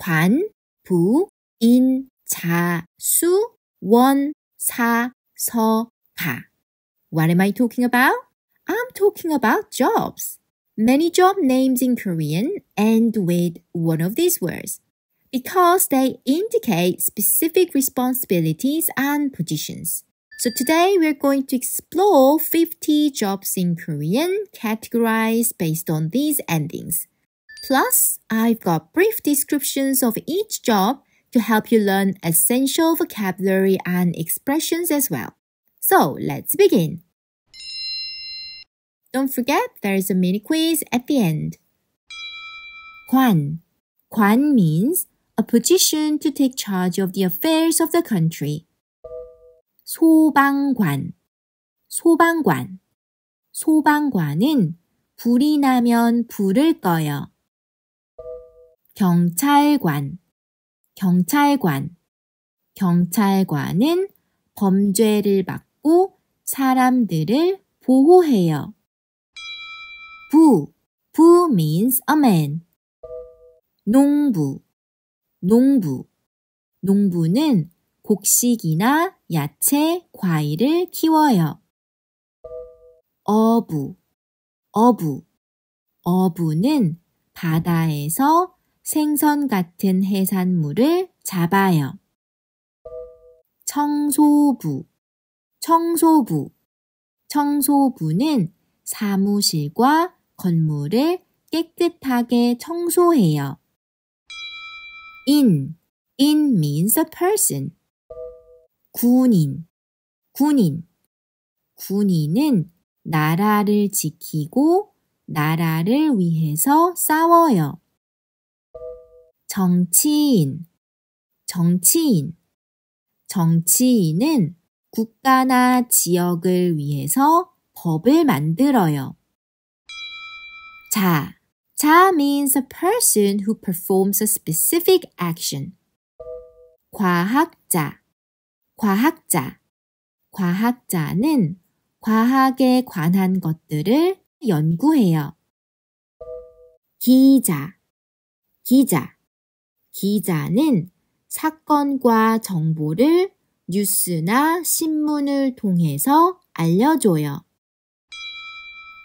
관, 부, 인, 자, 수, 원, 사, 서, 가. What am I talking about? I'm talking about jobs. Many job names in Korean end with one of these words because they indicate specific responsibilities and positions. So today we're going to explore 50 jobs in Korean categorized based on these endings. Plus, I've got brief descriptions of each job to help you learn essential vocabulary and expressions as well. So let's begin. Don't forget there is a mini quiz at the end. Quan. Quan means a position to take charge of the affairs of the country. 소방관. 소방관. 소방관은 불이 나면 불을 꺼요. 경찰관, 경찰관. 경찰관은 범죄를 막고 사람들을 보호해요. 부, 부 means a man. 농부, 농부. 농부는 곡식이나 야채, 과일을 키워요. 어부, 어부. 어부는 바다에서 생선 같은 해산물을 잡아요. 청소부, 청소부. 청소부는 사무실과 건물을 깨끗하게 청소해요. in, in means a person. 군인, 군인. 군인은 나라를 지키고 나라를 위해서 싸워요. 정치인, 정치인. 정치인은 국가나 지역을 위해서 법을 만들어요. 자, 자 means a person who performs a specific action. 과학자, 과학자. 과학자는 과학에 관한 것들을 연구해요. 기자, 기자. 기자는 사건과 정보를 뉴스나 신문을 통해서 알려줘요.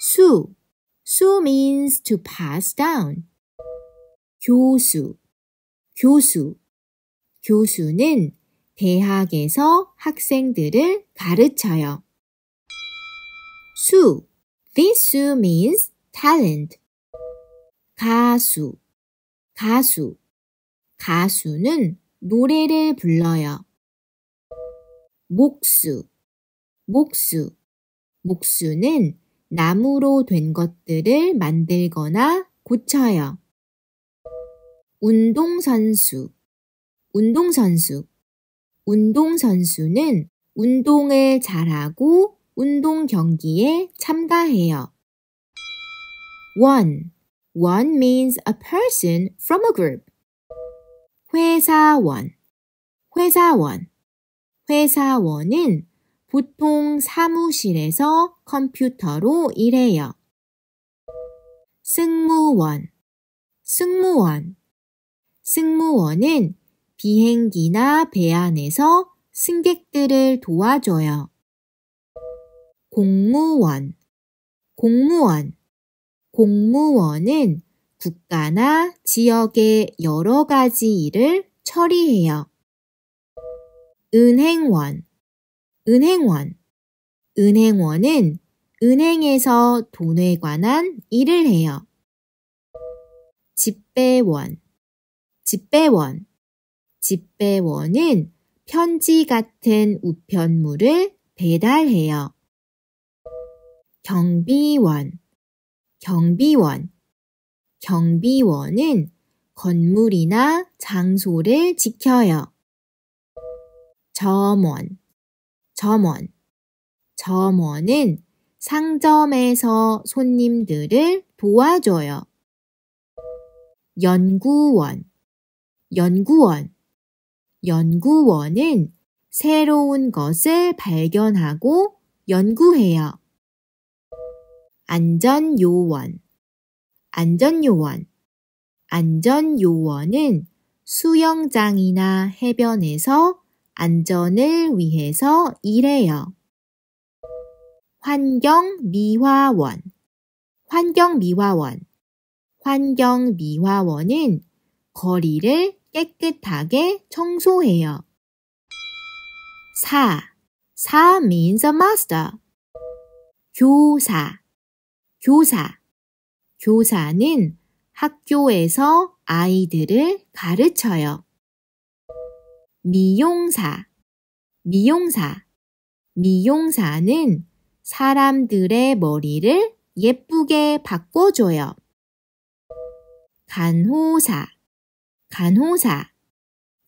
수. 수 means to pass down. 교수. 교수. 교수는 대학에서 학생들을 가르쳐요. 수. This su means talent. 가수. 가수. 가수는 노래를 불러요. 목수, 목수. 목수는 나무로 된 것들을 만들거나 고쳐요. 운동선수, 운동선수. 운동선수는 운동을 잘하고 운동 경기에 참가해요. One. One means a person from a group. 회사원, 회사원. 회사원은 보통 사무실에서 컴퓨터로 일해요. 승무원, 승무원. 승무원은 비행기나 배 안에서 승객들을 도와줘요. 공무원, 공무원. 공무원은 국가나 지역의 여러 가지 일을 처리해요. 은행원, 은행원. 은행원은 은행에서 돈에 관한 일을 해요. 집배원, 집배원. 집배원은 편지 같은 우편물을 배달해요. 경비원, 경비원. 경비원은 건물이나 장소를 지켜요. 점원, 점원. 점원은 상점에서 손님들을 도와줘요. 연구원, 연구원. 연구원은 새로운 것을 발견하고 연구해요. 안전요원, 안전요원. 안전요원은 수영장이나 해변에서 안전을 위해서 일해요. 환경미화원. 환경미화원. 환경미화원은 거리를 깨끗하게 청소해요. 4. 4 means a master. 교사. 교사. 교사는 학교에서 아이들을 가르쳐요. 미용사, 미용사, 미용사는 사람들의 머리를 예쁘게 바꿔줘요. 간호사, 간호사,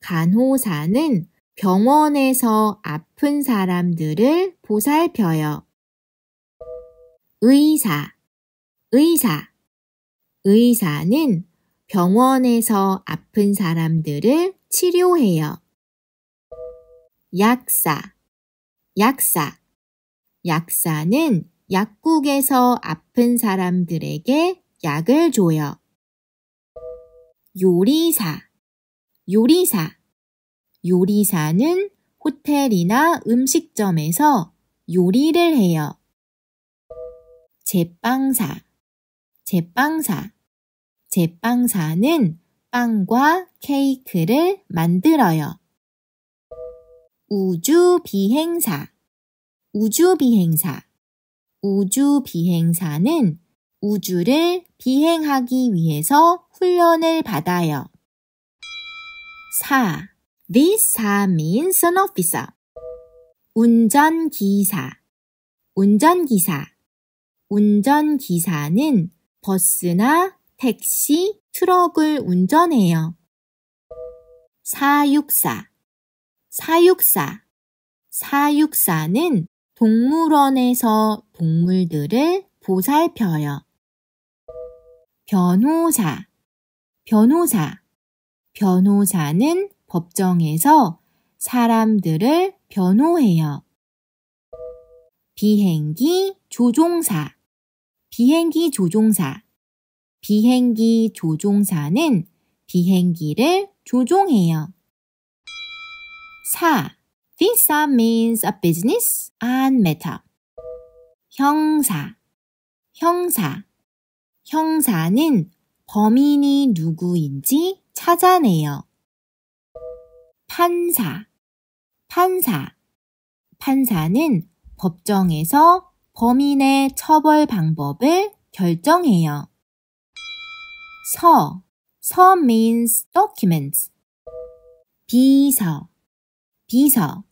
간호사는 병원에서 아픈 사람들을 보살펴요. 의사, 의사, 의사는 병원에서 아픈 사람들을 치료해요. 약사, 약사. 약사는 약국에서 아픈 사람들에게 약을 줘요. 요리사, 요리사. 요리사는 호텔이나 음식점에서 요리를 해요. 제빵사, 제빵사. 제빵사는 빵과 케이크를 만들어요. 우주 비행사 우주 비행사 우주 비행사는 우주를 비행하기 위해서 훈련을 받아요. 4. This 4 means an officer. 운전기사 운전기사 운전기사는 버스나 택시, 트럭을 운전해요. 사육사 사육사 464는 동물원에서 동물들을 보살펴요. 변호사 변호사 변호사는 법정에서 사람들을 변호해요. 비행기 조종사 비행기 조종사 비행기 조종사는 비행기를 조종해요. 4. Visa means a business and matter. 형사, 형사. 형사는 범인이 누구인지 찾아내요. 판사, 판사. 판사는 법정에서 범인의 처벌 방법을 결정해요. 서, 서 means documents. 비서, 비서.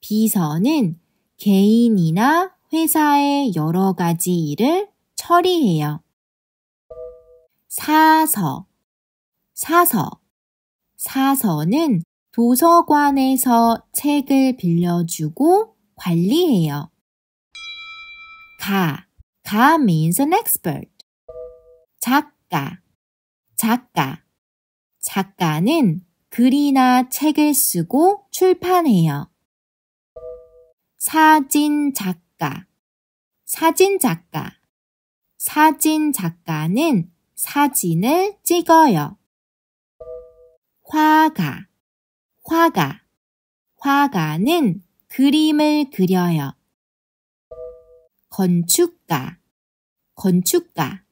비서는 개인이나 회사의 여러 가지 일을 처리해요. 사서, 사서. 사서는 도서관에서 책을 빌려주고 관리해요. 가, 가 means an expert. 작가, 작가. 작가는 글이나 책을 쓰고 출판해요. 사진 작가. 사진 작가. 사진 작가는 사진을 찍어요. 화가. 화가. 화가는 그림을 그려요. 건축가. 건축가.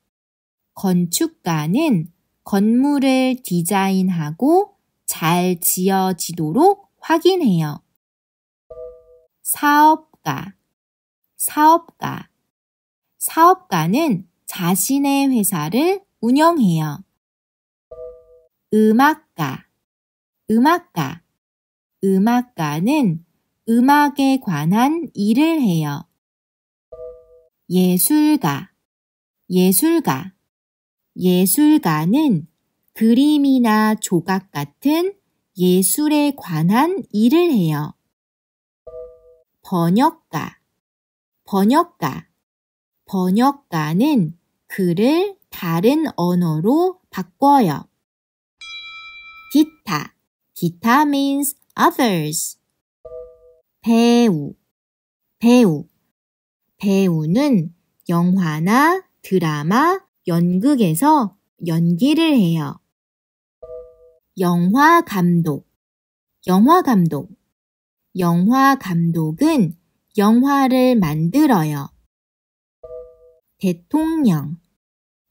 건축가는 건물을 디자인하고 잘 지어지도록 확인해요. 사업가, 사업가. 사업가는 자신의 회사를 운영해요. 음악가, 음악가. 음악가는 음악에 관한 일을 해요. 예술가, 예술가. 예술가는 그림이나 조각 같은 예술에 관한 일을 해요. 번역가, 번역가, 번역가는 글을 다른 언어로 바꿔요. 기타, 기타 means others. 배우, 배우, 배우는 영화나 드라마, 연극에서 연기를 해요. 영화 감독, 영화 감독. 영화 감독은 영화를 만들어요. 대통령,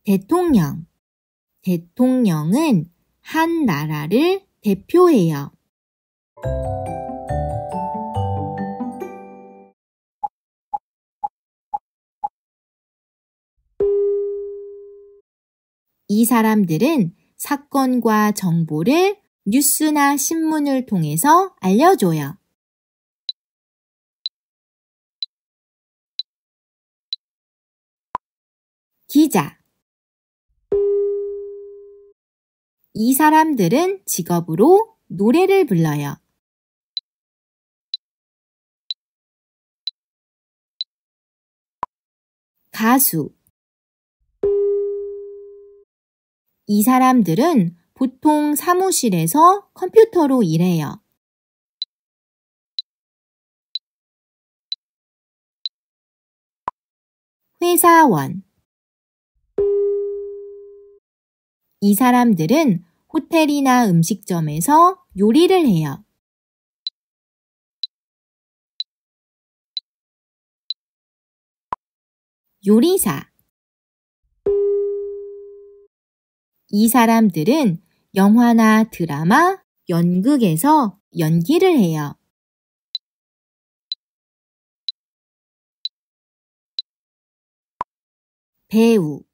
대통령. 대통령은 한 나라를 대표해요. 이 사람들은 사건과 정보를 뉴스나 신문을 통해서 알려줘요. 기자 이 사람들은 직업으로 노래를 불러요. 가수 이 사람들은 보통 사무실에서 컴퓨터로 일해요. 회사원 이 사람들은 호텔이나 음식점에서 요리를 해요. 요리사 이 사람들은 영화나 드라마, 연극에서 연기를 해요. 배우